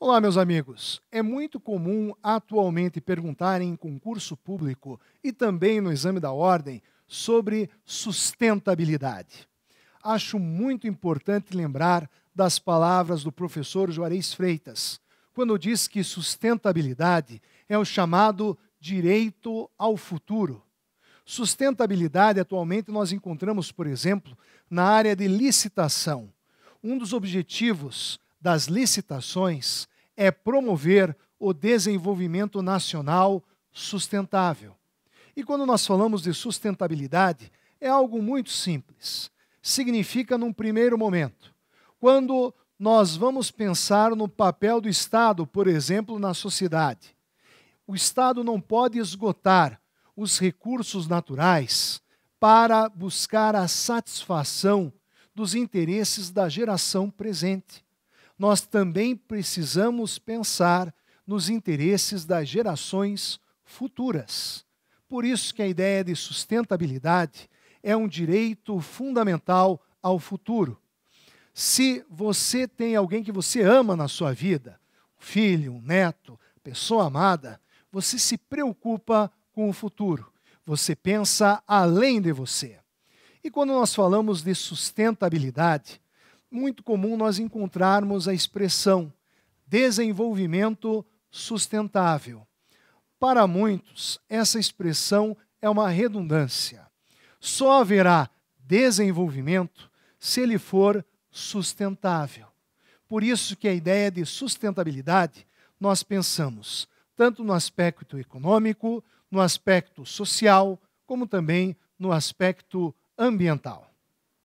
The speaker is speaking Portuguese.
Olá, meus amigos. É muito comum atualmente perguntarem em concurso público e também no exame da ordem sobre sustentabilidade. Acho muito importante lembrar das palavras do professor Juarez Freitas, quando diz que sustentabilidade é o chamado direito ao futuro. Sustentabilidade, atualmente, nós encontramos, por exemplo, na área de licitação. Um dos objetivos das licitações é promover o desenvolvimento nacional sustentável. E quando nós falamos de sustentabilidade, é algo muito simples. Significa, num primeiro momento, quando nós vamos pensar no papel do Estado, por exemplo, na sociedade. O Estado não pode esgotar os recursos naturais para buscar a satisfação dos interesses da geração presente nós também precisamos pensar nos interesses das gerações futuras. Por isso que a ideia de sustentabilidade é um direito fundamental ao futuro. Se você tem alguém que você ama na sua vida, um filho, um neto, pessoa amada, você se preocupa com o futuro. Você pensa além de você. E quando nós falamos de sustentabilidade, muito comum nós encontrarmos a expressão desenvolvimento sustentável. Para muitos, essa expressão é uma redundância. Só haverá desenvolvimento se ele for sustentável. Por isso que a ideia de sustentabilidade nós pensamos tanto no aspecto econômico, no aspecto social, como também no aspecto ambiental.